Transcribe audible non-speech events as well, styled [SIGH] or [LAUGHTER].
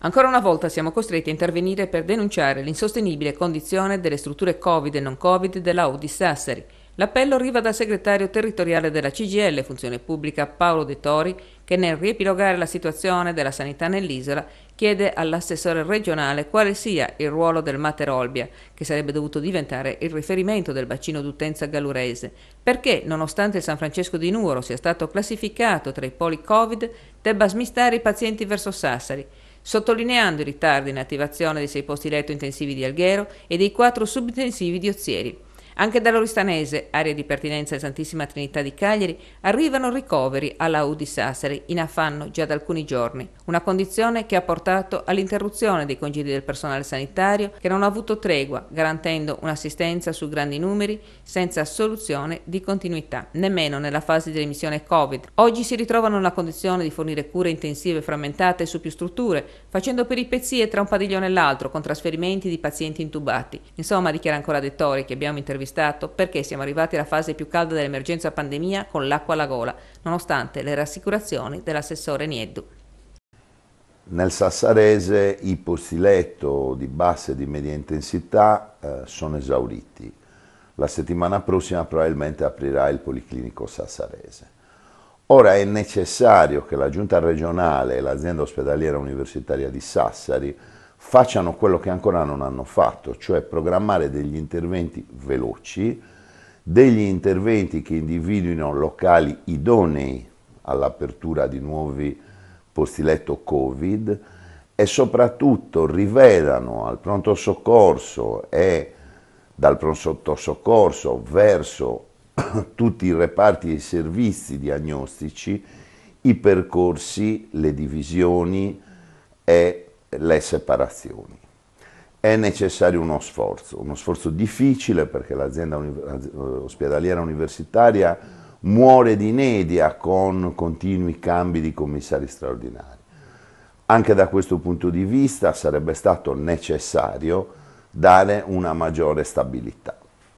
Ancora una volta siamo costretti a intervenire per denunciare l'insostenibile condizione delle strutture Covid e non Covid della UD Sassari. L'appello arriva dal segretario territoriale della CGL Funzione Pubblica Paolo De Tori, che nel riepilogare la situazione della sanità nell'isola chiede all'assessore regionale quale sia il ruolo del Mater Olbia, che sarebbe dovuto diventare il riferimento del bacino d'utenza gallurese, perché nonostante il San Francesco di Nuoro sia stato classificato tra i poli Covid, debba smistare i pazienti verso Sassari sottolineando i ritardi in attivazione dei sei posti letto intensivi di Alghero e dei quattro subintensivi di Ozieri. Anche dall'Oristanese, area di pertinenza e Santissima Trinità di Cagliari, arrivano ricoveri alla Udi Sassari in affanno già da alcuni giorni, una condizione che ha portato all'interruzione dei congedi del personale sanitario che non ha avuto tregua, garantendo un'assistenza su grandi numeri senza soluzione di continuità, nemmeno nella fase di remissione Covid. Oggi si ritrovano nella condizione di fornire cure intensive frammentate su più strutture, facendo peripezie tra un padiglione e l'altro con trasferimenti di pazienti intubati. Insomma, dichiara ancora Dettori che abbiamo intervistato intervistato perché siamo arrivati alla fase più calda dell'emergenza pandemia con l'acqua alla gola, nonostante le rassicurazioni dell'assessore Nieddu. Nel Sassarese i posti letto di bassa e di media intensità eh, sono esauriti. La settimana prossima probabilmente aprirà il Policlinico Sassarese. Ora è necessario che la Giunta regionale e l'azienda ospedaliera universitaria di Sassari facciano quello che ancora non hanno fatto, cioè programmare degli interventi veloci, degli interventi che individuino locali idonei all'apertura di nuovi posti letto Covid e soprattutto rivelano al pronto soccorso e dal pronto soccorso verso [COUGHS] tutti i reparti e i servizi diagnostici i percorsi, le divisioni e le separazioni. È necessario uno sforzo, uno sforzo difficile perché l'azienda eh, ospedaliera universitaria muore di inedia con continui cambi di commissari straordinari. Anche da questo punto di vista sarebbe stato necessario dare una maggiore stabilità.